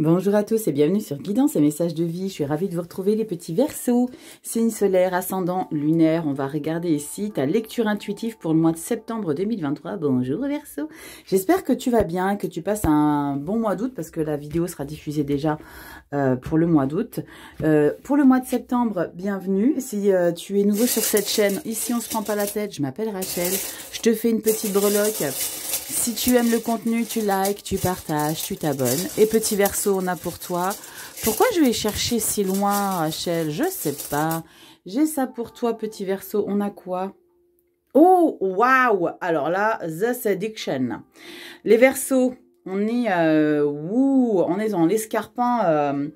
Bonjour à tous et bienvenue sur Guidance et Messages de Vie. Je suis ravie de vous retrouver les petits versos, signes solaires, ascendant, lunaire. On va regarder ici ta lecture intuitive pour le mois de septembre 2023. Bonjour verso. J'espère que tu vas bien, que tu passes un bon mois d'août parce que la vidéo sera diffusée déjà euh, pour le mois d'août. Euh, pour le mois de septembre, bienvenue. Si euh, tu es nouveau sur cette chaîne, ici on se prend pas la tête, je m'appelle Rachel. Je te fais une petite breloque si tu aimes le contenu, tu likes, tu partages, tu t'abonnes. Et petit verso, on a pour toi. Pourquoi je vais chercher si loin, Rachel Je sais pas. J'ai ça pour toi, petit verso. On a quoi Oh, waouh Alors là, the Addiction. Les versos, on est, euh, ouh, on est dans l'escarpin, euh,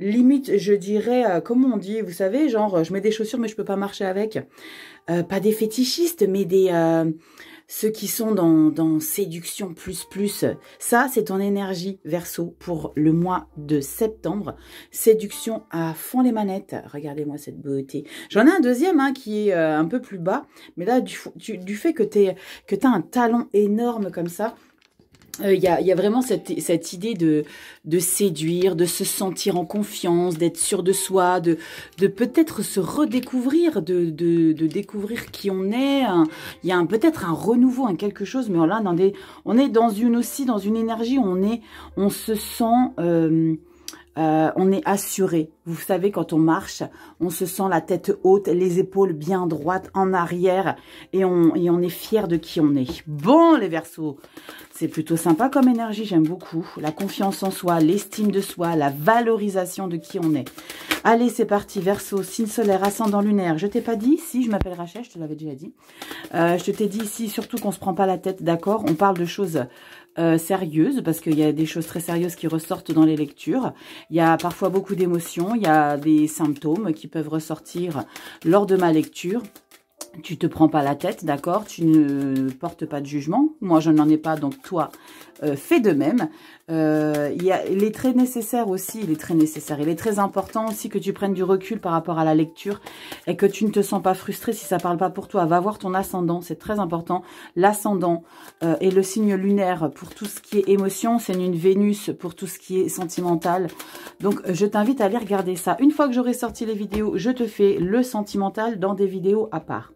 limite, je dirais, euh, comment on dit, vous savez, genre, je mets des chaussures, mais je peux pas marcher avec. Euh, pas des fétichistes, mais des, ceux qui sont dans, dans séduction plus plus, ça c'est ton énergie verso pour le mois de septembre. Séduction à fond les manettes. Regardez-moi cette beauté. J'en ai un deuxième hein, qui est euh, un peu plus bas, mais là du, fait que tu as un talon énorme comme ça, il euh, y, a, vraiment cette, idée de, de, séduire, de se sentir en confiance, d'être sûr de soi, de, de peut-être se redécouvrir, de, de, découvrir qui on est. Il y a peut-être un renouveau, un quelque chose, mais là, on est dans une aussi, dans une énergie où on, est, on se sent... Euh, euh, on est assuré. Vous savez, quand on marche, on se sent la tête haute, les épaules bien droites, en arrière, et on, on est fier de qui on est. Bon, les Verseaux, c'est plutôt sympa comme énergie, j'aime beaucoup. La confiance en soi, l'estime de soi, la valorisation de qui on est. Allez, c'est parti, Verseau, signe solaire, ascendant lunaire. Je t'ai pas dit, si, je m'appelle Rachel, je te l'avais déjà dit. Euh, je t'ai dit ici, si, surtout qu'on se prend pas la tête, d'accord On parle de choses... Euh, sérieuse, parce qu'il y a des choses très sérieuses qui ressortent dans les lectures. Il y a parfois beaucoup d'émotions, il y a des symptômes qui peuvent ressortir lors de ma lecture. Tu te prends pas la tête, d'accord Tu ne portes pas de jugement. Moi, je n'en ai pas, donc toi, euh, fais de même. Euh, il, y a, est très nécessaire aussi, il est très nécessaire, il est très important aussi que tu prennes du recul par rapport à la lecture et que tu ne te sens pas frustré si ça ne parle pas pour toi. Va voir ton ascendant, c'est très important. L'ascendant et euh, le signe lunaire pour tout ce qui est émotion, c'est une Vénus pour tout ce qui est sentimental. Donc je t'invite à aller regarder ça. Une fois que j'aurai sorti les vidéos, je te fais le sentimental dans des vidéos à part.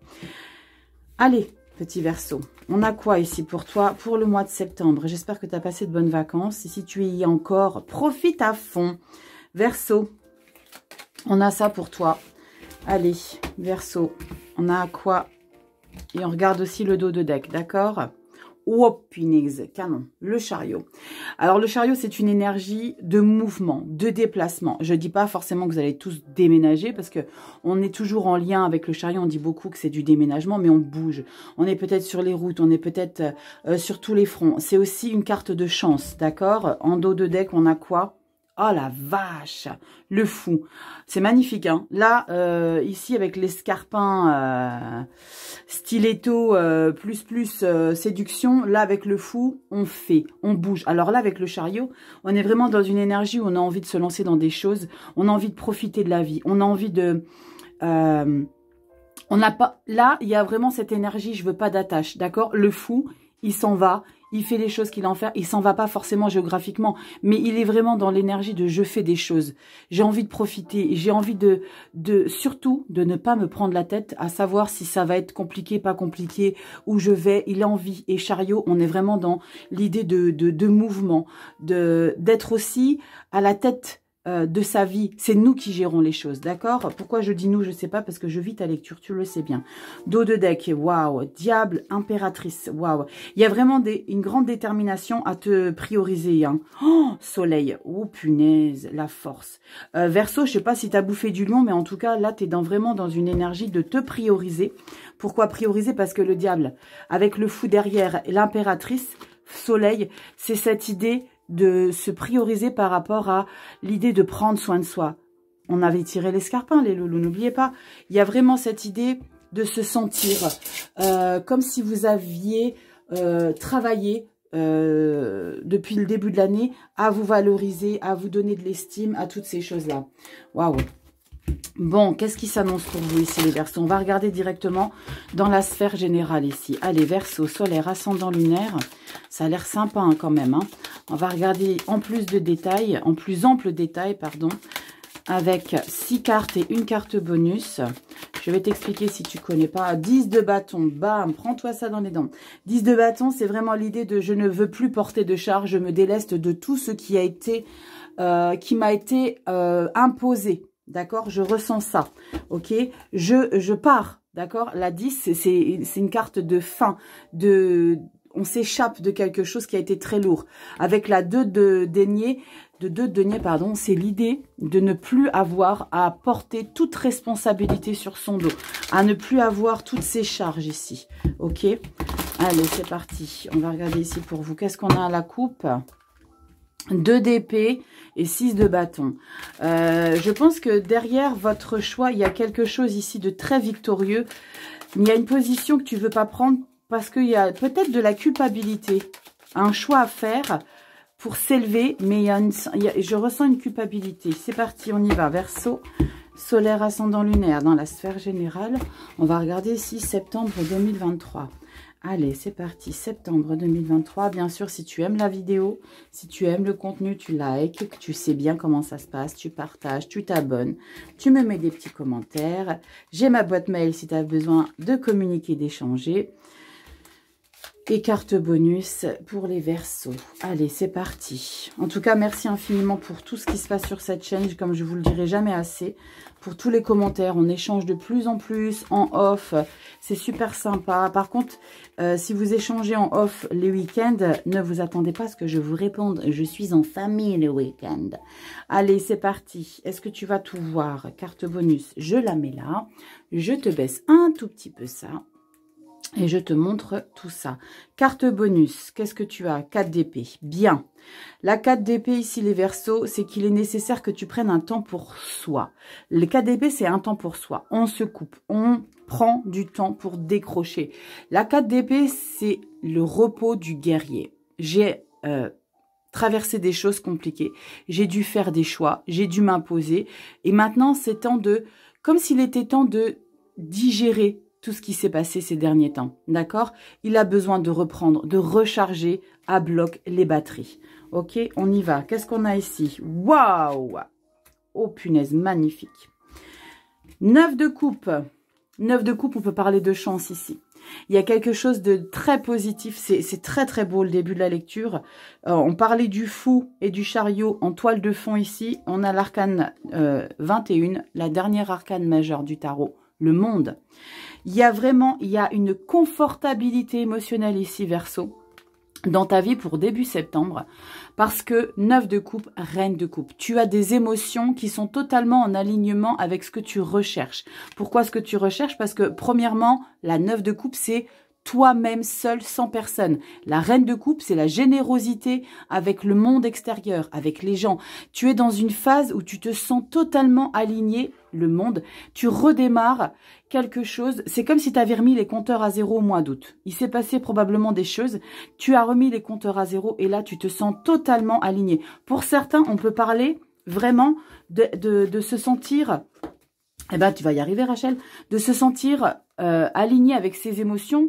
Allez, Petit verso, on a quoi ici pour toi pour le mois de septembre J'espère que tu as passé de bonnes vacances. Et si tu y es encore, profite à fond. Verso, on a ça pour toi. Allez, verso, on a quoi Et on regarde aussi le dos de deck, d'accord Wop, canon, le chariot. Alors le chariot, c'est une énergie de mouvement, de déplacement. Je ne dis pas forcément que vous allez tous déménager parce que on est toujours en lien avec le chariot. On dit beaucoup que c'est du déménagement, mais on bouge. On est peut-être sur les routes, on est peut-être euh, sur tous les fronts. C'est aussi une carte de chance, d'accord En dos de deck, on a quoi Oh la vache Le fou C'est magnifique. Hein. Là, euh, ici, avec l'escarpin euh, stiletto euh, plus plus séduction, là, avec le fou, on fait, on bouge. Alors là, avec le chariot, on est vraiment dans une énergie où on a envie de se lancer dans des choses, on a envie de profiter de la vie, on a envie de... on n'a pas... Là, il y a vraiment cette énergie, je veux pas d'attache, d'accord Le fou, il s'en va, il fait les choses qu'il en fait. il s'en va pas forcément géographiquement, mais il est vraiment dans l'énergie de je fais des choses, j'ai envie de profiter, j'ai envie de, de surtout de ne pas me prendre la tête à savoir si ça va être compliqué, pas compliqué, où je vais, il a envie. Et Chariot, on est vraiment dans l'idée de, de, de mouvement, de d'être aussi à la tête euh, de sa vie, c'est nous qui gérons les choses, d'accord Pourquoi je dis nous, je ne sais pas, parce que je vis ta lecture, tu le sais bien. Dos de deck, waouh, diable, impératrice, waouh. Il y a vraiment une grande détermination à te prioriser. Hein. Oh, soleil, oh punaise, la force. Euh, verso, je sais pas si t'as bouffé du lion, mais en tout cas, là, tu es dans, vraiment dans une énergie de te prioriser. Pourquoi prioriser Parce que le diable, avec le fou derrière, l'impératrice, soleil, c'est cette idée de se prioriser par rapport à l'idée de prendre soin de soi. On avait tiré l'escarpin, les loulous, n'oubliez pas. Il y a vraiment cette idée de se sentir euh, comme si vous aviez euh, travaillé euh, depuis le début de l'année à vous valoriser, à vous donner de l'estime, à toutes ces choses-là. Waouh Bon, qu'est-ce qui s'annonce pour vous ici les versos On va regarder directement dans la sphère générale ici. Allez, verso Solaire, Ascendant, Lunaire, ça a l'air sympa hein, quand même. Hein. On va regarder en plus de détails, en plus ample détail, pardon, avec six cartes et une carte bonus. Je vais t'expliquer si tu connais pas. 10 de bâton, bam, prends-toi ça dans les dents. 10 de bâton, c'est vraiment l'idée de je ne veux plus porter de charge, je me déleste de tout ce qui a été, euh, qui m'a été euh, imposé D'accord Je ressens ça. Ok je, je pars. D'accord La 10, c'est une carte de fin, de on s'échappe de quelque chose qui a été très lourd. Avec la 2 de denier, de 2 deniers pardon, c'est l'idée de ne plus avoir à porter toute responsabilité sur son dos, à ne plus avoir toutes ces charges ici. Ok Allez, c'est parti. On va regarder ici pour vous. Qu'est-ce qu'on a à la coupe 2 d'épée et 6 de bâton. Euh, je pense que derrière votre choix, il y a quelque chose ici de très victorieux. Il y a une position que tu veux pas prendre parce qu'il y a peut-être de la culpabilité, un choix à faire pour s'élever, mais il y a je ressens une culpabilité. C'est parti, on y va. Verso, solaire ascendant lunaire dans la sphère générale. On va regarder 6 septembre 2023. Allez, c'est parti, septembre 2023. Bien sûr, si tu aimes la vidéo, si tu aimes le contenu, tu likes, tu sais bien comment ça se passe, tu partages, tu t'abonnes, tu me mets des petits commentaires. J'ai ma boîte mail si tu as besoin de communiquer, d'échanger et carte bonus pour les versos. Allez, c'est parti. En tout cas, merci infiniment pour tout ce qui se passe sur cette chaîne, comme je vous le dirai jamais assez, pour tous les commentaires. On échange de plus en plus en off. C'est super sympa. Par contre, euh, si vous échangez en off les week-ends, ne vous attendez pas à ce que je vous réponde. Je suis en famille le week ends Allez, c'est parti. Est-ce que tu vas tout voir Carte bonus, je la mets là. Je te baisse un tout petit peu ça. Et je te montre tout ça. Carte bonus, qu'est-ce que tu as 4 d'épée. Bien. La 4 d'épée ici, les versos, c'est qu'il est nécessaire que tu prennes un temps pour soi. Les 4 d'épée, c'est un temps pour soi. On se coupe, on prend du temps pour décrocher. La 4 d'épée, c'est le repos du guerrier. J'ai euh, traversé des choses compliquées. J'ai dû faire des choix, j'ai dû m'imposer. Et maintenant, c'est temps de... Comme s'il était temps de digérer tout ce qui s'est passé ces derniers temps, d'accord Il a besoin de reprendre, de recharger à bloc les batteries. Ok, on y va. Qu'est-ce qu'on a ici Waouh Oh punaise, magnifique. Neuf de coupe. Neuf de coupe, on peut parler de chance ici. Il y a quelque chose de très positif, c'est très très beau le début de la lecture. Euh, on parlait du fou et du chariot en toile de fond ici. On a l'arcane 21, euh, la dernière arcane majeure du tarot, le monde. Il y a vraiment, il y a une confortabilité émotionnelle ici, verso dans ta vie pour début septembre parce que neuf de coupe, reine de coupe. Tu as des émotions qui sont totalement en alignement avec ce que tu recherches. Pourquoi ce que tu recherches Parce que premièrement, la neuf de coupe, c'est toi-même seul, sans personne. La reine de coupe, c'est la générosité avec le monde extérieur, avec les gens. Tu es dans une phase où tu te sens totalement aligné, le monde. Tu redémarres quelque chose. C'est comme si tu avais remis les compteurs à zéro au mois d'août. Il s'est passé probablement des choses. Tu as remis les compteurs à zéro et là, tu te sens totalement aligné. Pour certains, on peut parler vraiment de, se sentir... Eh ben, tu vas y arriver, Rachel. De se sentir euh, aligné avec ses émotions,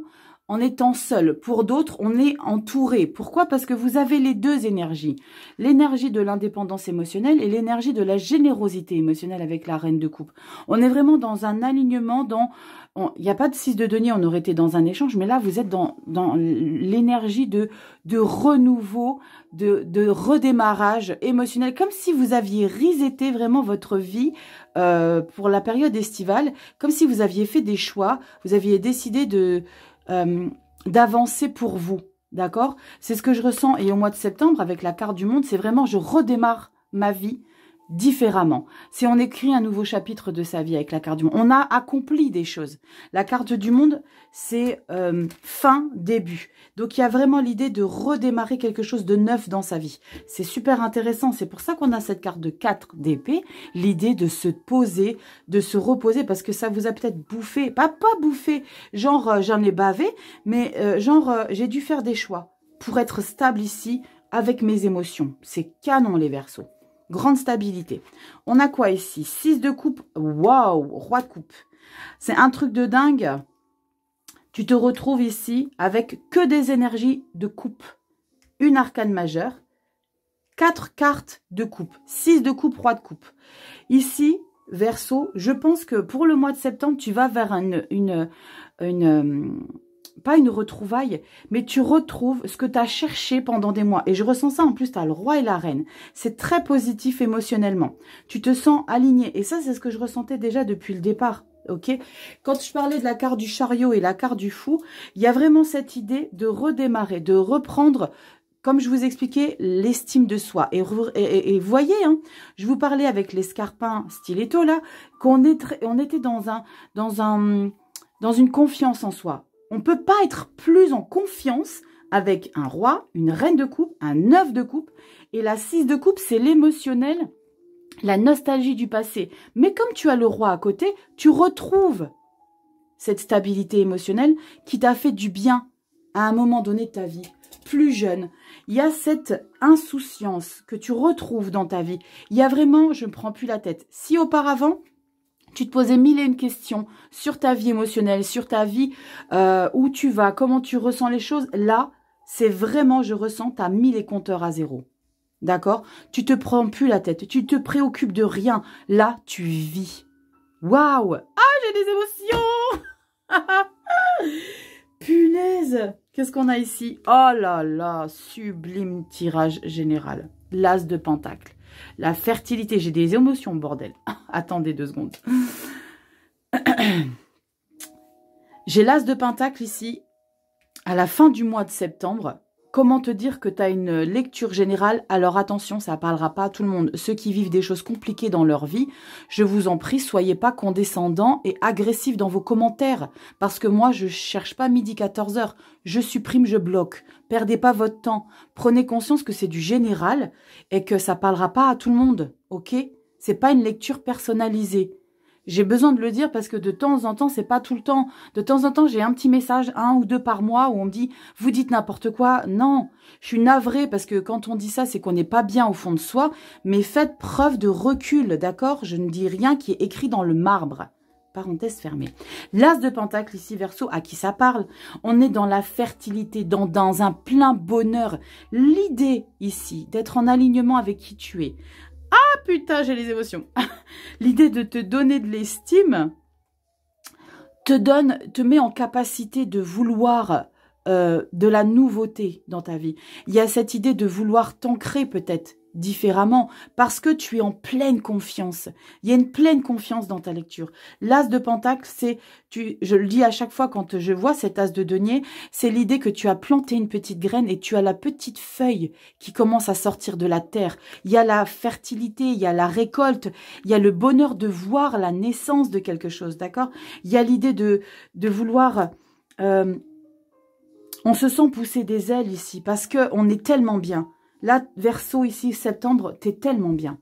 en étant seul. Pour d'autres, on est entouré. Pourquoi Parce que vous avez les deux énergies. L'énergie de l'indépendance émotionnelle et l'énergie de la générosité émotionnelle avec la reine de coupe. On est vraiment dans un alignement, dans... Il n'y a pas de six de denier, on aurait été dans un échange, mais là, vous êtes dans, dans l'énergie de, de renouveau, de, de redémarrage émotionnel, comme si vous aviez risété vraiment votre vie euh, pour la période estivale, comme si vous aviez fait des choix, vous aviez décidé de euh, d'avancer pour vous. D'accord C'est ce que je ressens. Et au mois de septembre, avec la carte du monde, c'est vraiment je redémarre ma vie différemment. Si on écrit un nouveau chapitre de sa vie avec la carte du monde, on a accompli des choses. La carte du monde, c'est euh, fin, début. Donc il y a vraiment l'idée de redémarrer quelque chose de neuf dans sa vie. C'est super intéressant, c'est pour ça qu'on a cette carte de 4 d'épée, l'idée de se poser, de se reposer, parce que ça vous a peut-être bouffé, pas pas bouffé, genre euh, j'en ai bavé, mais euh, genre j'ai dû faire des choix pour être stable ici avec mes émotions. C'est canon les versos grande stabilité. On a quoi ici 6 de coupe, waouh, roi de coupe. C'est un truc de dingue. Tu te retrouves ici avec que des énergies de coupe. Une arcane majeure, quatre cartes de coupe, 6 de coupe, roi de coupe. Ici, verso, je pense que pour le mois de septembre, tu vas vers une, une pas une retrouvaille, mais tu retrouves ce que tu as cherché pendant des mois. Et je ressens ça en plus, tu as le roi et la reine. C'est très positif émotionnellement. Tu te sens aligné. Et ça, c'est ce que je ressentais déjà depuis le départ. Ok, quand je parlais de la carte du chariot et la carte du fou, il y a vraiment cette idée de redémarrer, de reprendre comme je vous expliquais, l'estime de soi. Et, vous voyez, hein, je vous parlais avec l'escarpin stiletto là, qu'on on était dans un, dans un, dans une confiance en soi. On ne peut pas être plus en confiance avec un roi, une reine de coupe, un neuf de coupe. Et la six de coupe, c'est l'émotionnel, la nostalgie du passé. Mais comme tu as le roi à côté, tu retrouves cette stabilité émotionnelle qui t'a fait du bien à un moment donné de ta vie, plus jeune. Il y a cette insouciance que tu retrouves dans ta vie. Il y a vraiment, je ne prends plus la tête. Si auparavant, tu te posais mille et une questions sur ta vie émotionnelle, sur ta vie, euh, où tu vas, comment tu ressens les choses. Là, c'est vraiment, je ressens, tu as mis les compteurs à zéro. D'accord Tu te prends plus la tête, tu te préoccupes de rien. Là, tu vis. Waouh Ah, j'ai des émotions Punaise Qu'est-ce qu'on a ici Oh là là, sublime tirage général. L'as de pentacle. La fertilité, j'ai des émotions, bordel. Attendez deux secondes. j'ai l'as de Pentacle ici. À la fin du mois de septembre, Comment te dire que tu as une lecture générale Alors attention, ça parlera pas à tout le monde. Ceux qui vivent des choses compliquées dans leur vie, je vous en prie, soyez pas condescendants et agressifs dans vos commentaires. Parce que moi, je cherche pas midi 14h. Je supprime, je bloque. Perdez pas votre temps. Prenez conscience que c'est du général et que ça parlera pas à tout le monde. Ok C'est pas une lecture personnalisée. J'ai besoin de le dire parce que de temps en temps, c'est pas tout le temps. De temps en temps, j'ai un petit message, un ou deux par mois, où on me dit « vous dites n'importe quoi ». Non, je suis navrée parce que quand on dit ça, c'est qu'on n'est pas bien au fond de soi, mais faites preuve de recul, d'accord Je ne dis rien qui est écrit dans le marbre. Parenthèse fermée. L'as de Pentacle, ici, verso, à qui ça parle On est dans la fertilité, dans, dans un plein bonheur. L'idée, ici, d'être en alignement avec qui tu es, ah putain, j'ai les émotions. L'idée de te donner de l'estime te donne, te met en capacité de vouloir euh, de la nouveauté dans ta vie. Il y a cette idée de vouloir t'ancrer peut-être différemment parce que tu es en pleine confiance. Il y a une pleine confiance dans ta lecture. L'as de pentacle, c'est tu je le dis à chaque fois quand je vois cet as de denier, c'est l'idée que tu as planté une petite graine et tu as la petite feuille qui commence à sortir de la terre. Il y a la fertilité, il y a la récolte, il y a le bonheur de voir la naissance de quelque chose, d'accord Il y a l'idée de de vouloir euh, on se sent pousser des ailes ici parce que on est tellement bien. Là, verso ici, septembre, t'es tellement bien.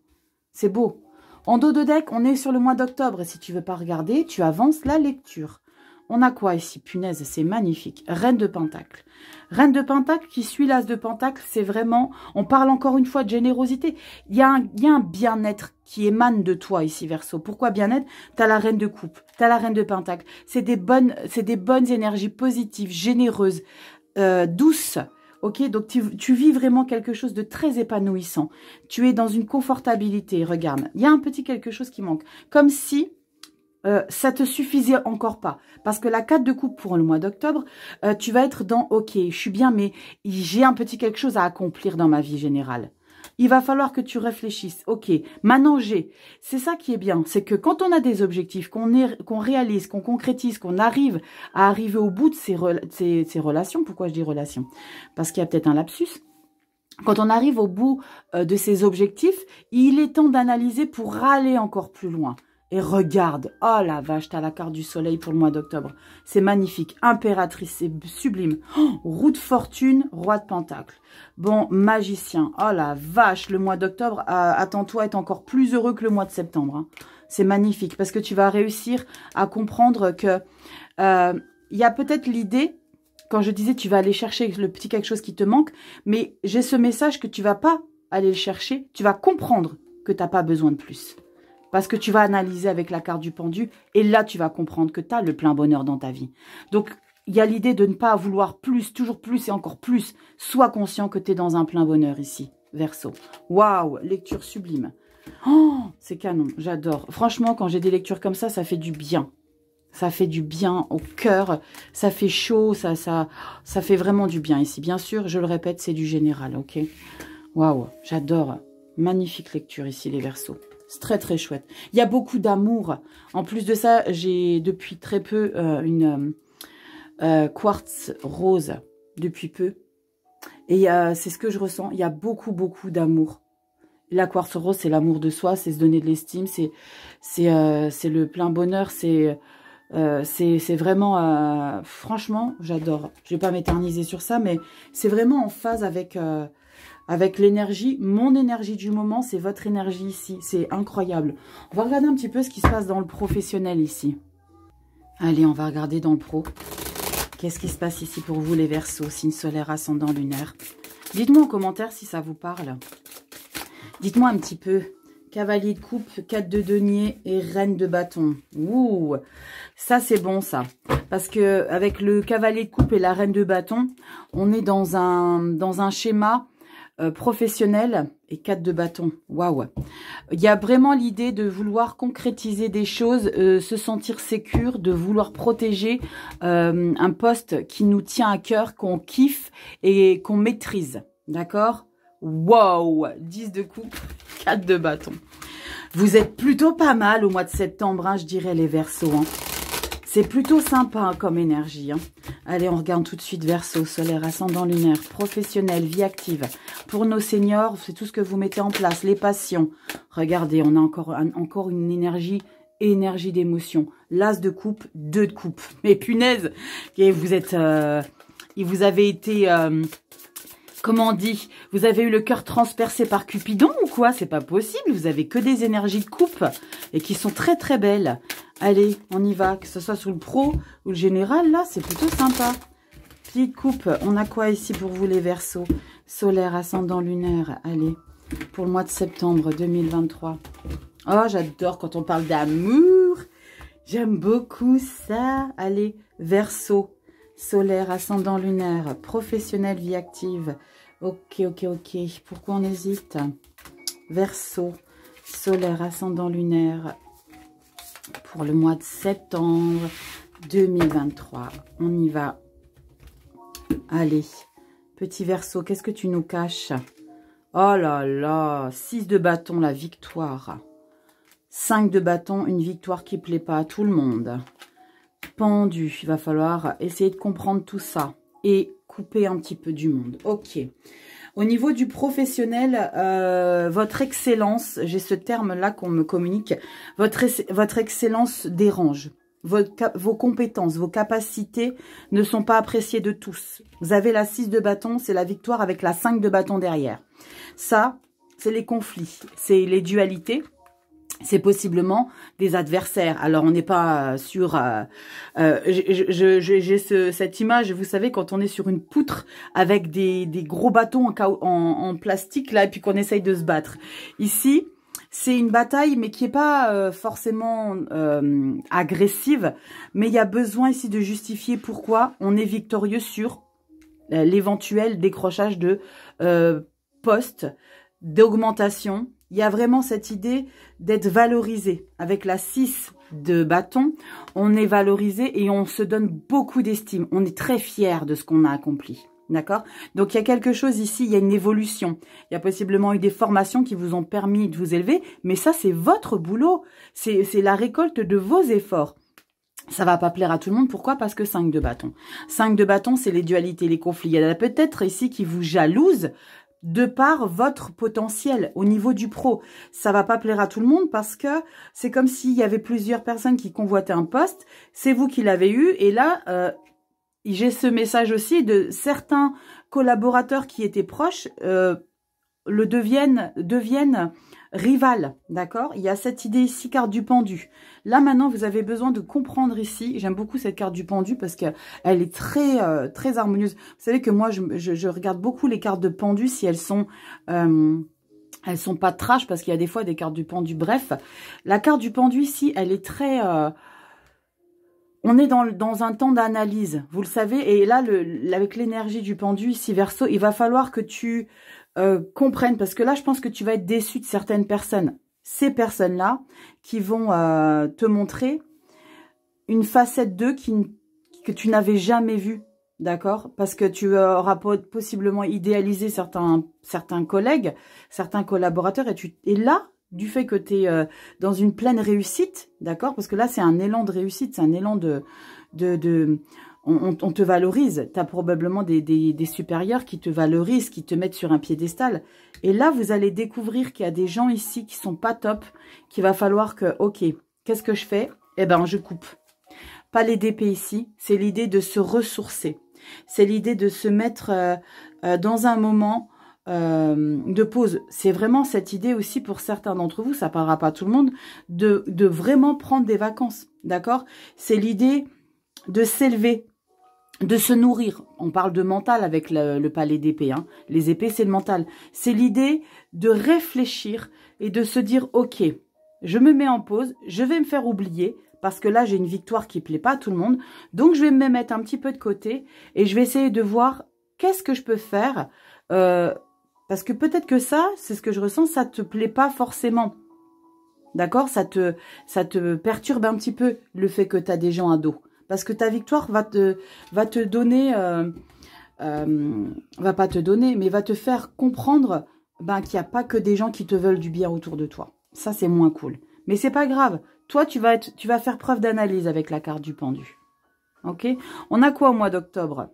C'est beau. En dos de deck, on est sur le mois d'octobre. si tu veux pas regarder, tu avances la lecture. On a quoi ici Punaise, c'est magnifique. Reine de Pentacle. Reine de Pentacle qui suit l'As de Pentacle, c'est vraiment... On parle encore une fois de générosité. Il y a un, un bien-être qui émane de toi ici, Verseau. Pourquoi bien-être T'as la Reine de Coupe, t'as la Reine de Pentacle. C'est des, bonnes, des bonnes énergies positives, généreuses, euh, douces. Ok, donc tu, vis vraiment quelque chose de très épanouissant. Tu es dans une confortabilité, regarde. Il y a un petit quelque chose qui manque. Comme si euh, ça te suffisait encore pas. Parce que la carte de coupe pour le mois d'octobre, euh, tu vas être dans « Ok, je suis bien, mais j'ai un petit quelque chose à accomplir dans ma vie générale. » il va falloir que tu réfléchisses. Ok, maintenant C'est ça qui est bien, c'est que quand on a des objectifs, qu'on réalise, qu'on concrétise, qu'on arrive à arriver au bout de ces, ces relations. Pourquoi je dis relations Parce qu'il y a peut-être un lapsus. Quand on arrive au bout euh, de ces objectifs, il est temps d'analyser pour aller encore plus loin. Et regarde, oh la vache, t'as la carte du soleil pour le mois d'octobre. C'est magnifique, impératrice, c'est sublime. Route oh, roue de fortune, roi de pentacle. Bon, magicien, oh la vache, le mois d'octobre, euh, attends-toi être encore plus heureux que le mois de septembre. Hein. C'est magnifique parce que tu vas réussir à comprendre que euh, il y a peut-être l'idée, quand je disais tu vas aller chercher le petit quelque chose qui te manque, mais j'ai ce message que tu vas pas aller le chercher, tu vas comprendre que t'as pas besoin de plus. Parce que tu vas analyser avec la carte du pendu et là, tu vas comprendre que tu as le plein bonheur dans ta vie. Donc, il y a l'idée de ne pas vouloir plus, toujours plus et encore plus. Sois conscient que tu es dans un plein bonheur ici, verso. Waouh, lecture sublime. Oh, c'est canon, j'adore. Franchement, quand j'ai des lectures comme ça, ça fait du bien. Ça fait du bien au cœur, ça fait chaud, ça, ça, ça fait vraiment du bien ici. Bien sûr, je le répète, c'est du général, ok Waouh, j'adore. Magnifique lecture ici, les versos. C'est très, très chouette. Il y a beaucoup d'amour. En plus de ça, j'ai depuis très peu euh, une euh, euh, quartz rose, depuis peu. Et c'est ce que je ressens. Il y a beaucoup, beaucoup d'amour. La quartz rose, c'est l'amour de soi, c'est se donner de l'estime, c'est c'est le plein bonheur, c'est... Euh, c'est vraiment, franchement, j'adore. Je vais pas m'éterniser sur ça, mais c'est vraiment en phase avec, avec l'énergie, mon énergie du moment, c'est votre énergie ici. C'est incroyable. On va regarder un petit peu ce qui se passe dans le professionnel ici. Allez, on va regarder dans le pro. Qu'est-ce qui se passe ici pour vous les Verseaux, signe solaire, ascendant, lunaire Dites-moi en commentaire si ça vous parle. Dites-moi un petit peu. Cavalier de coupe, 4 de denier et reine de bâton. Ouh, ça c'est bon ça. Parce que avec le cavalier de coupe et la reine de bâton, on est dans un, dans un schéma euh, professionnel et 4 de bâton. Waouh Il y a vraiment l'idée de vouloir concrétiser des choses, euh, se sentir sécure, de vouloir protéger euh, un poste qui nous tient à cœur, qu'on kiffe et qu'on maîtrise. D'accord Waouh 10 de coupe, 4 de bâton. Vous êtes plutôt pas mal au mois de septembre, hein, je dirais les versos. Hein. C'est plutôt sympa comme énergie. Hein. Allez, on regarde tout de suite verso, solaire, ascendant lunaire, professionnel, vie active. Pour nos seniors, c'est tout ce que vous mettez en place, les passions. Regardez, on a encore, encore une énergie énergie d'émotion. L'as de coupe, deux de coupe. Mais punaise, vous êtes, euh, vous avez été euh, Comment dit Vous avez eu le cœur transpercé par Cupidon ou quoi C'est pas possible, vous avez que des énergies de coupe et qui sont très très belles. Allez, on y va, que ce soit sous le pro ou le général, là, c'est plutôt sympa. puis coupe, on a quoi ici pour vous les versos Solaire, ascendant, lunaire, allez, pour le mois de septembre 2023. Oh, j'adore quand on parle d'amour J'aime beaucoup ça Allez, verso, solaire, ascendant lunaire, professionnel, vie active. Ok, ok, ok. Pourquoi on hésite Verseau, solaire, ascendant lunaire pour le mois de septembre 2023. On y va. Allez, petit verso, qu'est-ce que tu nous caches Oh là là, 6 de bâton, la victoire. 5 de bâton, une victoire qui plaît pas à tout le monde pendu. Il va falloir essayer de comprendre tout ça et couper un petit peu du monde. Ok. Au niveau du professionnel, euh, votre excellence, j'ai ce terme-là qu'on me communique, votre, excellence dérange. Vos, vos, compétences, vos capacités ne sont pas appréciées de tous. Vous avez la 6 de bâton, c'est la victoire avec la 5 de bâton derrière. Ça, c'est les conflits, c'est les dualités c'est possiblement des adversaires. Alors, on n'est pas euh, sur... Euh, euh, j'ai cette image, vous savez, quand on est sur une poutre avec des, gros bâtons en, en, plastique, là, et puis qu'on essaye de se battre. Ici, c'est une bataille, mais qui n'est pas forcément agressive. Mais il y a besoin ici de justifier pourquoi on est victorieux sur l'éventuel décrochage de poste, d'augmentation, il y a vraiment cette idée d'être valorisé. Avec la 6 de bâton, on est valorisé et on se donne beaucoup d'estime. On est très fier de ce qu'on a accompli. D'accord Donc, il y a quelque chose ici, il y a une évolution. Il y a possiblement eu des formations qui vous ont permis de vous élever, mais ça, c'est votre boulot. C'est la récolte de vos efforts. Ça va pas plaire à tout le monde. Pourquoi Parce que 5 de bâton. 5 de bâton, c'est les dualités, les conflits. Il y en a peut-être ici qui vous jalousent de par votre potentiel au niveau du pro. Ça va pas plaire à tout le monde parce que c'est comme s'il y avait plusieurs personnes qui convoitaient un poste, c'est vous qui l'avez eu et là euh, j'ai ce message aussi de certains collaborateurs qui étaient proches euh, le deviennent deviennent Rival, d'accord Il y a cette idée ici, carte du pendu. Là, maintenant, vous avez besoin de comprendre ici. J'aime beaucoup cette carte du pendu parce qu'elle est très, euh, très harmonieuse. Vous savez que moi, je, regarde beaucoup les cartes de pendu si elles sont... Euh, elles sont pas trash parce qu'il y a des fois des cartes du pendu. Bref, la carte du pendu ici, elle est très... Euh, on est dans, dans un temps d'analyse, vous le savez. Et là, le, avec l'énergie du pendu ici, verso, il va falloir que tu euh, comprennent, parce que là, je pense que tu vas être déçu de certaines personnes. Ces personnes-là qui vont euh, te montrer une facette d'eux qui, que tu n'avais jamais vue, d'accord Parce que tu euh, auras possiblement idéalisé certains, certains collègues, certains collaborateurs, et, tu, et là, du fait que tu es dans une pleine réussite, d'accord Parce que là, c'est un élan de réussite, c'est un élan de, de on, te valorise. Tu as probablement des, des, des, supérieurs qui te valorisent, qui te mettent sur un piédestal. Et là, vous allez découvrir qu'il y a des gens ici qui sont pas top, qu'il va falloir que, ok, qu'est-ce que je fais Eh ben, je coupe. Pas les DP ici, c'est l'idée de se ressourcer. C'est l'idée de se mettre euh, euh, dans un moment euh, de pause. C'est vraiment cette idée aussi pour certains d'entre vous, ça parlera pas tout le monde, de, de vraiment prendre des vacances, d'accord C'est l'idée de s'élever, de se nourrir. On parle de mental avec le, palais d'épée. Hein. Les épées, c'est le mental. C'est l'idée de réfléchir et de se dire, ok, je me mets en pause, je vais me faire oublier, parce que là, j'ai une victoire qui plaît pas à tout le monde. Donc, je vais me mettre un petit peu de côté et je vais essayer de voir qu'est-ce que je peux faire. Euh, parce que peut-être que ça, c'est ce que je ressens, ça te plaît pas forcément. D'accord ça te, ça te perturbe un petit peu le fait que tu as des gens à dos. Parce que ta victoire va te, va te donner, euh, euh, va pas te donner, mais va te faire comprendre ben, qu'il n'y a pas que des gens qui te veulent du bien autour de toi. Ça, c'est moins cool. Mais c'est pas grave. Toi, tu vas, être, tu vas faire preuve d'analyse avec la carte du pendu. Ok On a quoi au mois d'octobre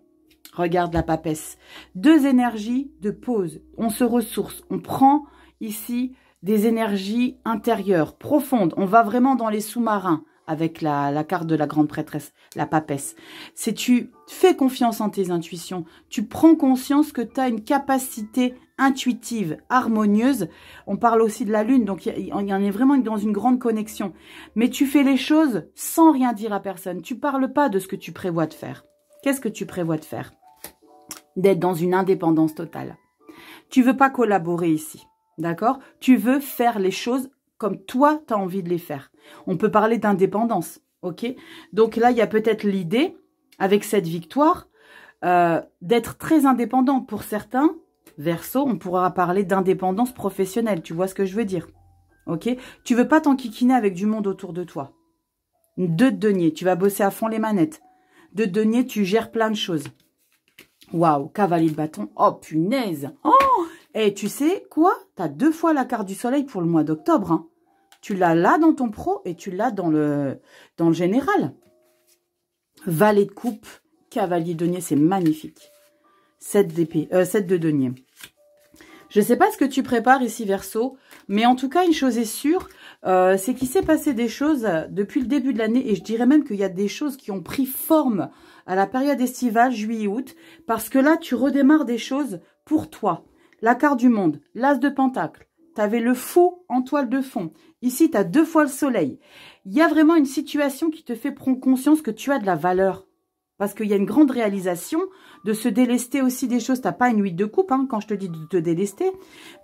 Regarde la papesse. Deux énergies de pause. On se ressource. On prend ici des énergies intérieures, profondes. On va vraiment dans les sous-marins avec la, carte de la grande prêtresse, la papesse. C'est tu fais confiance en tes intuitions, tu prends conscience que tu as une capacité intuitive, harmonieuse. On parle aussi de la lune, donc il y, en est vraiment dans une grande connexion. Mais tu fais les choses sans rien dire à personne. Tu parles pas de ce que tu prévois de faire. Qu'est-ce que tu prévois de faire D'être dans une indépendance totale. Tu veux pas collaborer ici, d'accord Tu veux faire les choses comme toi, tu as envie de les faire. On peut parler d'indépendance, ok Donc là, il y a peut-être l'idée, avec cette victoire, euh, d'être très indépendant. Pour certains, verso, on pourra parler d'indépendance professionnelle, tu vois ce que je veux dire ok Tu veux pas t'enquiquiner avec du monde autour de toi. Deux deniers, tu vas bosser à fond les manettes. Deux deniers, tu gères plein de choses. Waouh, cavalier de bâton, oh punaise Oh et eh, tu sais quoi Tu as deux fois la carte du soleil pour le mois d'octobre. Hein. Tu l'as là dans ton pro et tu l'as dans le, dans le général. Valet de coupe, cavalier denier, c'est magnifique. 7, euh, de denier. Je ne sais pas ce que tu prépares ici, Verso, mais en tout cas, une chose est sûre, euh, c'est qu'il s'est passé des choses euh, depuis le début de l'année, et je dirais même qu'il y a des choses qui ont pris forme à la période estivale, juillet-août, parce que là, tu redémarres des choses pour toi la carte du monde, l'as de pentacle, tu avais le fou en toile de fond. Ici, tu as deux fois le soleil. Il y a vraiment une situation qui te fait prendre conscience que tu as de la valeur. Parce qu'il y a une grande réalisation de se délester aussi des choses. T'as pas une huile de coupe hein, quand je te dis de te délester.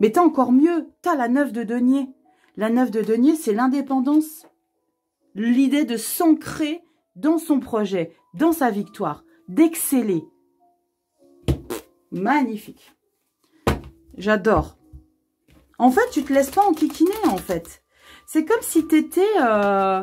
Mais as encore mieux. as la neuf de denier. La neuf de denier, c'est l'indépendance. L'idée de s'ancrer dans son projet, dans sa victoire, d'exceller. Magnifique. J'adore. En fait, tu te laisses pas enquiquiner, en fait. C'est comme si tu étais... Euh,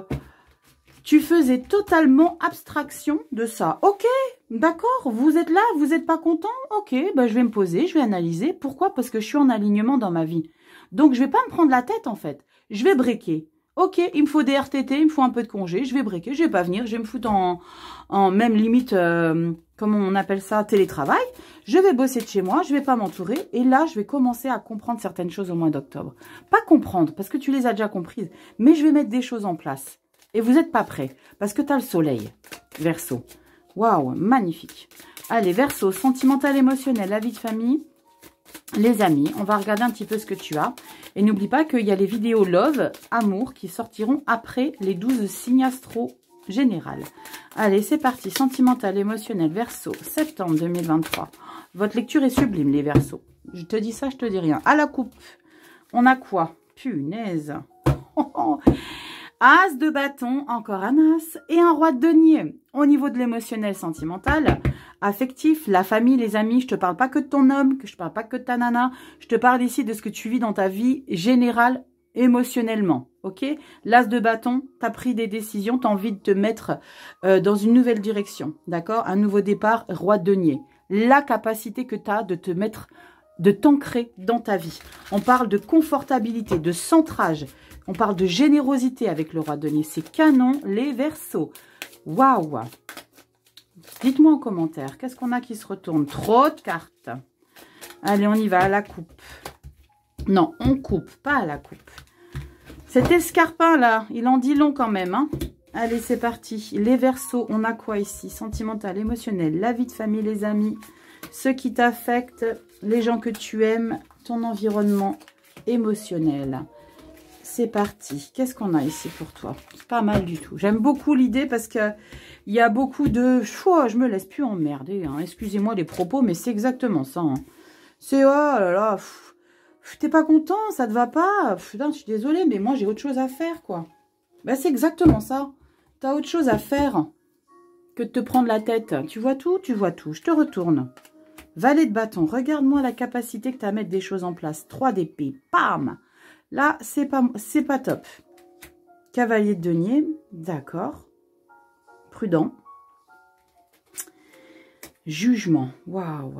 tu faisais totalement abstraction de ça. Ok, d'accord, vous êtes là, vous n'êtes pas content Ok, bah, je vais me poser, je vais analyser. Pourquoi Parce que je suis en alignement dans ma vie. Donc, je vais pas me prendre la tête, en fait. Je vais breaker. Ok, il me faut des RTT, il me faut un peu de congé, je vais briquer, je vais pas venir, je vais me foutre en, en même limite... Euh, comment on appelle ça, télétravail, je vais bosser de chez moi, je vais pas m'entourer, et là, je vais commencer à comprendre certaines choses au mois d'octobre. Pas comprendre, parce que tu les as déjà comprises, mais je vais mettre des choses en place. Et vous n'êtes pas prêts, parce que tu as le soleil, verso. Waouh, magnifique. Allez, verso, sentimental, émotionnel, la vie de famille, les amis, on va regarder un petit peu ce que tu as. Et n'oublie pas qu'il y a les vidéos Love, Amour, qui sortiront après les 12 signes astro générales. Allez, c'est parti. Sentimental, émotionnel, verso, septembre 2023. Votre lecture est sublime, les versos. Je te dis ça, je te dis rien. À la coupe, on a quoi Punaise. As de bâton, encore un as, et un roi de denier. Au niveau de l'émotionnel, sentimental, affectif, la famille, les amis, je te parle pas que de ton homme, que je parle pas que de ta nana, je te parle ici de ce que tu vis dans ta vie générale, émotionnellement ok L'as de bâton, tu as pris des décisions, tu as envie de te mettre euh, dans une nouvelle direction, d'accord Un nouveau départ, roi de denier. La capacité que tu as de te mettre, de t'ancrer dans ta vie. On parle de confortabilité, de centrage. On parle de générosité avec le roi de denier. C'est canon, les versos. Waouh Dites-moi en commentaire, qu'est-ce qu'on a qui se retourne Trop de cartes. Allez, on y va, à la coupe. Non, on coupe, pas à la coupe. Cet escarpin là, il en dit long quand même. Hein. Allez, c'est parti. Les versos, on a quoi ici Sentimental, émotionnel, la vie de famille, les amis, ceux qui t'affectent, les gens que tu aimes, ton environnement émotionnel. C'est parti. Qu'est-ce qu'on a ici pour toi C'est pas mal du tout. J'aime beaucoup l'idée parce que il y a beaucoup de choix. Je me laisse plus emmerder. Hein. Excusez-moi les propos, mais c'est exactement ça. Hein. C'est oh là là, T'es pas content, ça te va pas. Putain, je suis désolée, mais moi, j'ai autre chose à faire, quoi. Bah, c'est exactement ça. T'as autre chose à faire que de te prendre la tête. Tu vois tout, tu vois tout. Je te retourne. Valet de bâton, regarde-moi la capacité que tu as à mettre des choses en place. 3 d'épée, pam Là, c'est pas, pas top. Cavalier de denier, d'accord. Prudent. Jugement, waouh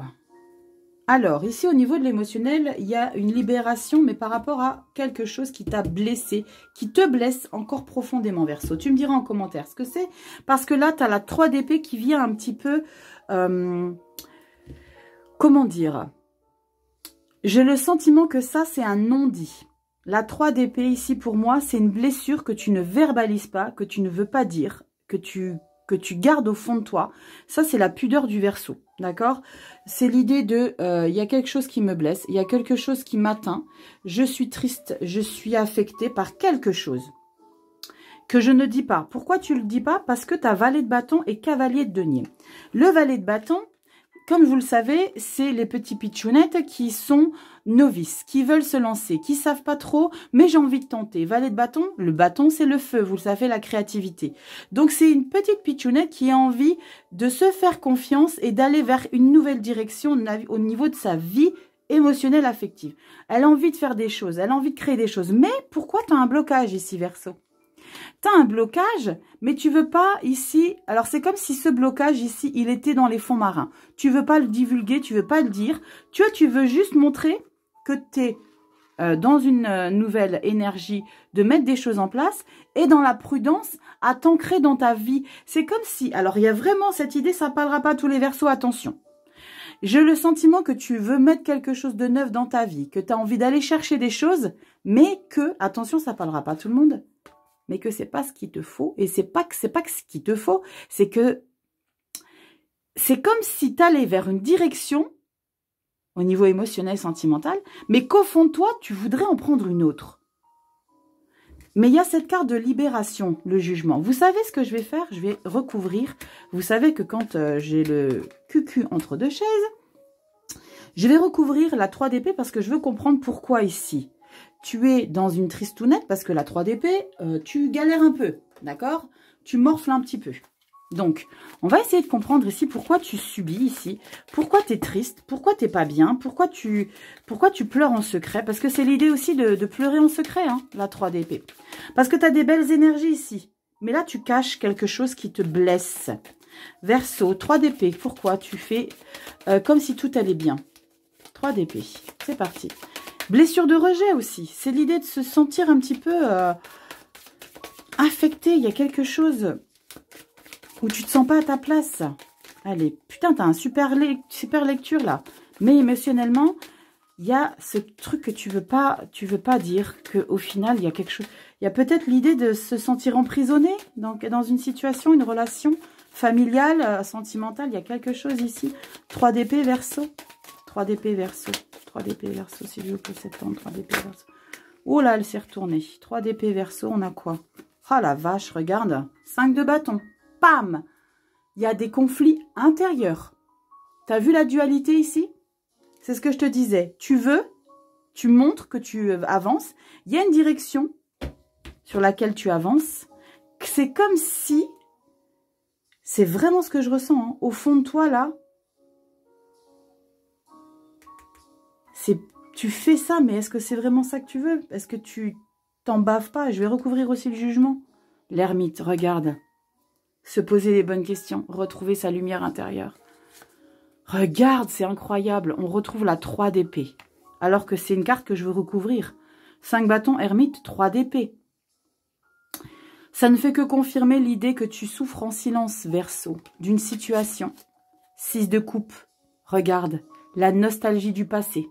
alors, ici, au niveau de l'émotionnel, il y a une libération, mais par rapport à quelque chose qui t'a blessé, qui te blesse encore profondément, Verseau. Tu me diras en commentaire ce que c'est, parce que là, tu as la 3 dp qui vient un petit peu... Euh, comment dire J'ai le sentiment que ça, c'est un non-dit. La 3 dp ici, pour moi, c'est une blessure que tu ne verbalises pas, que tu ne veux pas dire, que tu que tu gardes au fond de toi. Ça, c'est la pudeur du verso, d'accord C'est l'idée de, euh, il y a quelque chose qui me blesse, il y a quelque chose qui m'atteint, je suis triste, je suis affectée par quelque chose que je ne dis pas. Pourquoi tu le dis pas Parce que ta valet de bâton et cavalier de denier. Le valet de bâton, comme vous le savez, c'est les petits pitchounettes qui sont novices, qui veulent se lancer, qui savent pas trop, mais j'ai envie de tenter. Valet de bâton, le bâton c'est le feu, vous le savez, la créativité. Donc c'est une petite pitchounette qui a envie de se faire confiance et d'aller vers une nouvelle direction au niveau de sa vie émotionnelle, affective. Elle a envie de faire des choses, elle a envie de créer des choses. Mais pourquoi tu as un blocage ici, Verso tu un blocage, mais tu veux pas ici... Alors, c'est comme si ce blocage ici, il était dans les fonds marins. Tu veux pas le divulguer, tu veux pas le dire. Tu vois, tu veux juste montrer que tu es euh, dans une euh, nouvelle énergie de mettre des choses en place et dans la prudence à t'ancrer dans ta vie. C'est comme si... Alors, il y a vraiment cette idée, ça parlera pas à tous les versos, attention. J'ai le sentiment que tu veux mettre quelque chose de neuf dans ta vie, que tu as envie d'aller chercher des choses, mais que, attention, ça parlera pas à tout le monde, mais que c'est pas ce qu'il te faut. Et c'est pas que c'est pas que ce qu'il te faut, c'est que c'est comme si tu allais vers une direction au niveau émotionnel, sentimental, mais qu'au fond de toi, tu voudrais en prendre une autre. Mais il y a cette carte de libération, le jugement. Vous savez ce que je vais faire Je vais recouvrir. Vous savez que quand euh, j'ai le cucu entre deux chaises, je vais recouvrir la 3 dp parce que je veux comprendre pourquoi ici tu es dans une tristounette parce que la 3DP, euh, tu galères un peu, d'accord Tu morfles un petit peu. Donc, on va essayer de comprendre ici pourquoi tu subis ici, pourquoi tu es triste, pourquoi t'es pas bien, pourquoi tu, pourquoi tu pleures en secret, parce que c'est l'idée aussi de, pleurer en secret, hein, la 3DP. Parce que tu as des belles énergies ici, mais là tu caches quelque chose qui te blesse. Verso, 3DP, pourquoi tu fais euh, comme si tout allait bien 3DP, c'est parti. Blessure de rejet aussi. C'est l'idée de se sentir un petit peu affecté. Euh, il y a quelque chose où tu te sens pas à ta place. Allez, putain, t'as un super, super lecture là. Mais émotionnellement, il y a ce truc que tu veux pas, tu veux pas dire qu'au final, il y a quelque chose. Il y a peut-être l'idée de se sentir emprisonné donc dans une situation, une relation familiale, euh, sentimentale. Il y a quelque chose ici. 3DP verso. 3 DP verso. 3 DP verso, si je peux septembre, 3 DP verso. Oh là, elle s'est retournée. 3 DP verso, on a quoi Ah la vache, regarde. 5 de bâton. Pam Il y a des conflits intérieurs. T'as vu la dualité ici C'est ce que je te disais. Tu veux, tu montres que tu euh, avances. Il y a une direction sur laquelle tu avances. C'est comme si... C'est vraiment ce que je ressens. Hein. Au fond de toi, là, tu fais ça, mais est-ce que c'est vraiment ça que tu veux Est-ce que tu t'en baves pas Je vais recouvrir aussi le jugement. L'ermite, regarde. Se poser les bonnes questions, retrouver sa lumière intérieure. Regarde, c'est incroyable, on retrouve la 3 d'épée. Alors que c'est une carte que je veux recouvrir. 5 bâtons, ermite, 3 d'épée. Ça ne fait que confirmer l'idée que tu souffres en silence, verso, d'une situation. 6 de coupe, regarde, la nostalgie du passé,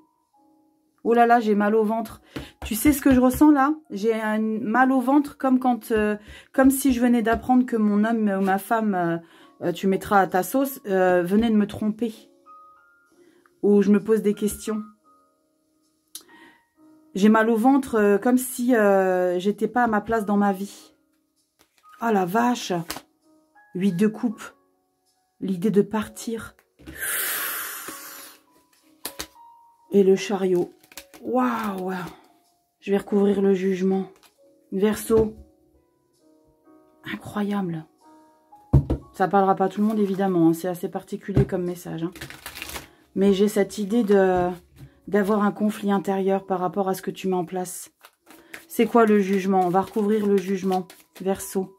Oh là là, j'ai mal au ventre. Tu sais ce que je ressens là J'ai un mal au ventre comme quand, euh, comme si je venais d'apprendre que mon homme ou ma femme, euh, euh, tu mettras à ta sauce, venait de me tromper. Ou je me pose des questions. J'ai mal au ventre comme si j'étais pas à ma place dans ma vie. Ah oh, la vache Huit de coupe. L'idée de partir. Et le chariot. Waouh Je vais recouvrir le jugement. Verso. Incroyable. Ça parlera pas tout le monde, évidemment. Hein. C'est assez particulier comme message. Hein. Mais j'ai cette idée de d'avoir un conflit intérieur par rapport à ce que tu mets en place. C'est quoi le jugement On va recouvrir le jugement. Verso.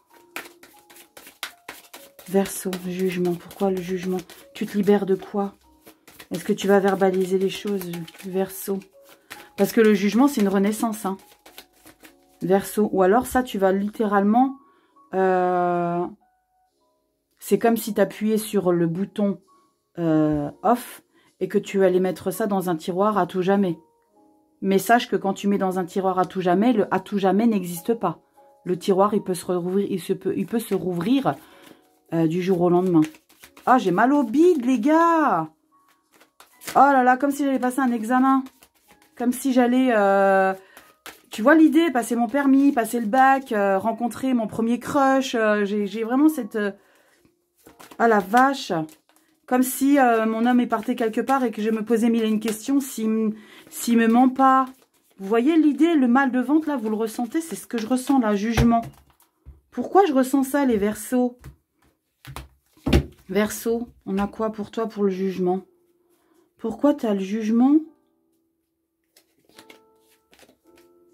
Verso, jugement. Pourquoi le jugement Tu te libères de quoi Est-ce que tu vas verbaliser les choses Verso. Parce que le jugement, c'est une renaissance. Hein. Verso. Ou alors ça, tu vas littéralement... Euh, c'est comme si tu appuyais sur le bouton euh, off et que tu allais mettre ça dans un tiroir à tout jamais. Mais sache que quand tu mets dans un tiroir à tout jamais, le à tout jamais n'existe pas. Le tiroir, il peut se rouvrir, il peut, se rouvrir euh, du jour au lendemain. Ah, j'ai mal au bide, les gars Oh là là, comme si j'allais passé un examen comme si j'allais... Euh, tu vois l'idée, passer mon permis, passer le bac, euh, rencontrer mon premier crush. Euh, j'ai vraiment cette... Ah la vache Comme si mon homme est parti quelque part et que je me posais mille et une questions s'il ne me ment pas. Vous voyez l'idée, le mal de vente là, vous le ressentez C'est ce que je ressens, là, jugement. Pourquoi je ressens ça, les versos Verso, on a quoi pour toi pour le jugement Pourquoi tu as le jugement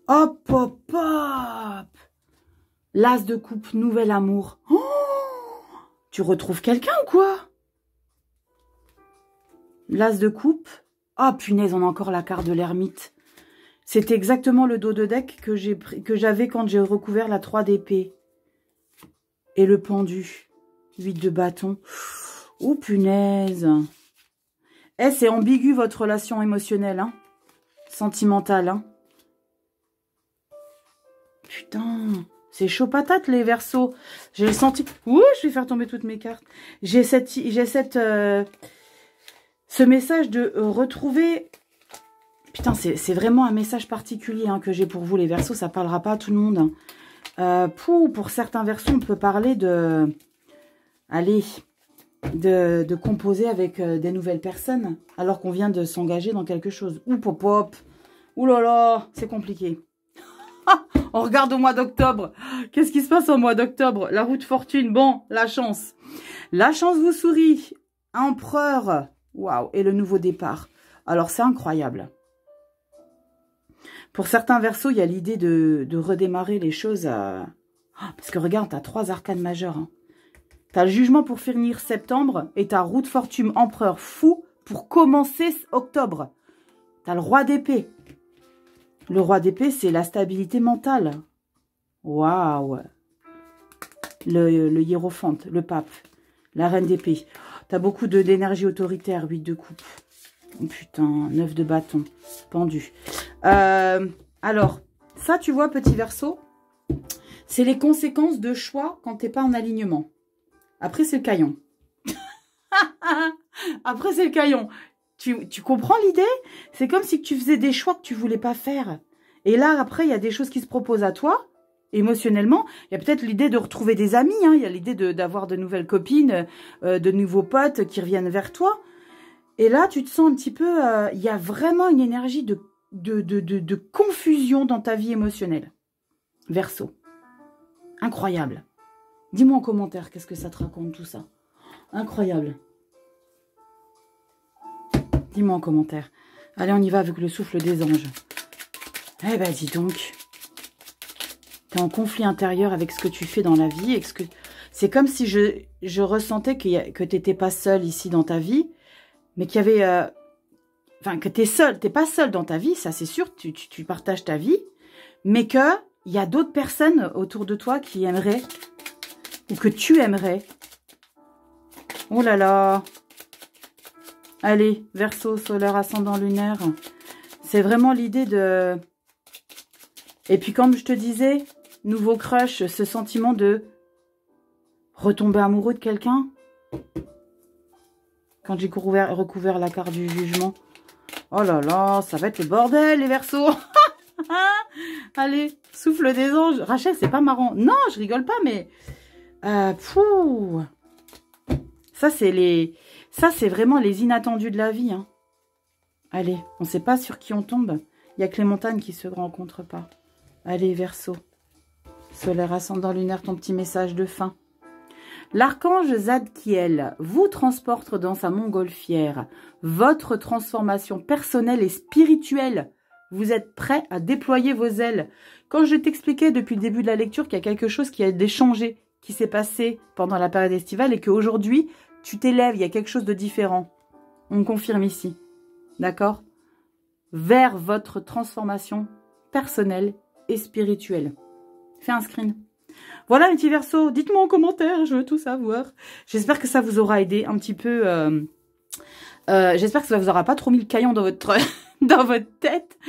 Hop, hop, hop L'as de coupe, nouvel amour. Oh tu retrouves quelqu'un ou quoi L'as de coupe. Ah oh, punaise, on a encore la carte de l'ermite. C'est exactement le dos de deck que j'avais quand j'ai recouvert la 3 d'épée. Et le pendu. 8 de bâton. Oh punaise. Eh, c'est ambigu votre relation émotionnelle, hein Sentimentale, hein Putain, c'est chaud patate les versos. J'ai senti... Ouh, je vais faire tomber toutes mes cartes. J'ai cette... J'ai cette euh, ce message de retrouver... Putain, c'est vraiment un message particulier hein, que j'ai pour vous les versos. Ça parlera pas à tout le monde. Hein. Euh, pour, pour certains versos, on peut parler de... Allez, de, de, composer avec euh, des nouvelles personnes alors qu'on vient de s'engager dans quelque chose. Ouh, pop pop. Ouh là là, c'est compliqué. On regarde au mois d'octobre. Qu'est-ce qui se passe au mois d'octobre La route fortune, bon, la chance. La chance vous sourit. Empereur. Waouh, et le nouveau départ. Alors, c'est incroyable. Pour certains versos, il y a l'idée de, redémarrer les choses. Ah, parce que regarde, tu as trois arcanes majeurs. Hein. Tu as le jugement pour finir septembre et ta route fortune empereur fou pour commencer octobre. Tu as le roi d'épée. Le roi d'épée, c'est la stabilité mentale. Waouh le, hiérophante, le pape, la reine d'épée. T'as beaucoup d'énergie autoritaire, 8 de coupe. Oh, putain, 9 de bâton, pendu. Euh, alors, ça, tu vois, petit verso, c'est les conséquences de choix quand t'es pas en alignement. Après, c'est le caillon. Après, c'est le caillon. Tu, comprends l'idée C'est comme si tu faisais des choix que tu voulais pas faire. Et là, après, il y a des choses qui se proposent à toi, émotionnellement. Il y a peut-être l'idée de retrouver des amis, hein. il y a l'idée d'avoir de, nouvelles copines, euh, de nouveaux potes qui reviennent vers toi. Et là, tu te sens un petit peu... Euh, il y a vraiment une énergie de, de, de, de confusion dans ta vie émotionnelle. Verso. Incroyable. Dis-moi en commentaire qu'est-ce que ça te raconte tout ça. Incroyable. Dis-moi en commentaire. Allez, on y va avec le souffle des anges. Eh ben, dis donc. T'es en conflit intérieur avec ce que tu fais dans la vie. C'est C'est comme si je, je ressentais que que t'étais pas seul ici dans ta vie, mais qu'il y avait... Euh, enfin, que t'es seul. T'es pas seul dans ta vie, ça c'est sûr. Tu, partages ta vie. Mais que il y a d'autres personnes autour de toi qui aimeraient ou que tu aimerais. Oh là là Allez, verso, solaire, ascendant, lunaire. C'est vraiment l'idée de... Et puis comme je te disais, nouveau crush, ce sentiment de retomber amoureux de quelqu'un. Quand j'ai recouvert la carte du jugement. Oh là là, ça va être le bordel les versos Allez, souffle des anges. Rachel, c'est pas marrant. Non, je rigole pas, mais... Euh, Ça, c'est les... Ça, c'est vraiment les inattendus de la vie. Hein. Allez, on ne sait pas sur qui on tombe. Il n'y a que les montagnes qui se rencontrent pas. Allez, verso. Soleil, ascendant lunaire, ton petit message de fin. L'archange Zadkiel vous transporte dans sa montgolfière. Votre transformation personnelle et spirituelle. Vous êtes prêt à déployer vos ailes. Quand je t'expliquais depuis le début de la lecture qu'il y a quelque chose qui a changé, qui s'est passé pendant la période estivale et qu'aujourd'hui, tu t'élèves, il y a quelque chose de différent. On confirme ici. D'accord Vers votre transformation personnelle et spirituelle. Fais un screen. Voilà, mes Dites-moi en commentaire, je veux tout savoir. J'espère que ça vous aura aidé un petit peu. Euh, euh, j'espère que ça ne vous aura pas trop mis le caillon dans votre, dans votre tête.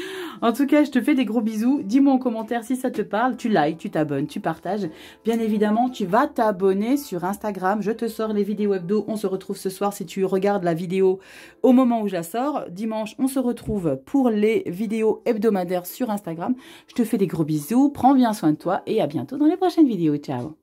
En tout cas, je te fais des gros bisous. Dis-moi en commentaire si ça te parle. Tu likes, tu t'abonnes, tu partages. Bien évidemment, tu vas t'abonner sur Instagram. Je te sors les vidéos hebdo. On se retrouve ce soir si tu regardes la vidéo au moment où je la sors. Dimanche, on se retrouve pour les vidéos hebdomadaires sur Instagram. Je te fais des gros bisous. Prends bien soin de toi et à bientôt dans les prochaines vidéos. Ciao